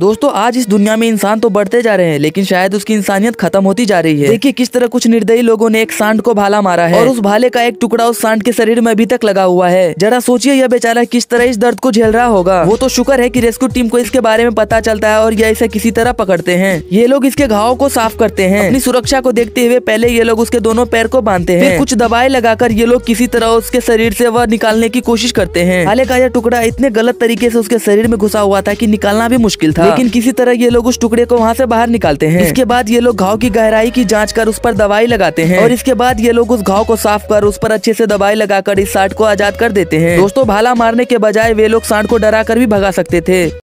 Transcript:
दोस्तों आज इस दुनिया में इंसान तो बढ़ते जा रहे हैं लेकिन शायद उसकी इंसानियत खत्म होती जा रही है देखिए किस तरह कुछ निर्दयी लोगों ने एक सांड को भाला मारा है और उस भाले का एक टुकड़ा उस सांड के शरीर में अभी तक लगा हुआ है जरा सोचिए यह बेचारा किस तरह इस दर्द को झेल रहा होगा वो तो शुक्र है की रेस्क्यू टीम को इसके बारे में पता चलता है और यह इसे किसी तरह पकड़ते हैं ये लोग इसके घाव को साफ करते हैं अपनी सुरक्षा को देखते हुए पहले ये लोग उसके दोनों पैर को बांधते हैं कुछ दवाई लगाकर ये लोग किसी तरह उसके शरीर से वह निकालने की कोशिश करते हैं भाले का यह टुकड़ा इतने गलत तरीके से उसके शरीर में घुसा हुआ था की निकालना भी मुश्किल था हाँ। लेकिन किसी तरह ये लोग उस टुकड़े को वहाँ से बाहर निकालते हैं इसके बाद ये लोग घाव की गहराई की जाँच कर उस पर दवाई लगाते हैं और इसके बाद ये लोग उस घाव को साफ कर उस पर अच्छे से दवाई लगाकर इस सांड को आजाद कर देते हैं दोस्तों भाला मारने के बजाय वे लोग सांड को डरा भी भगा सकते थे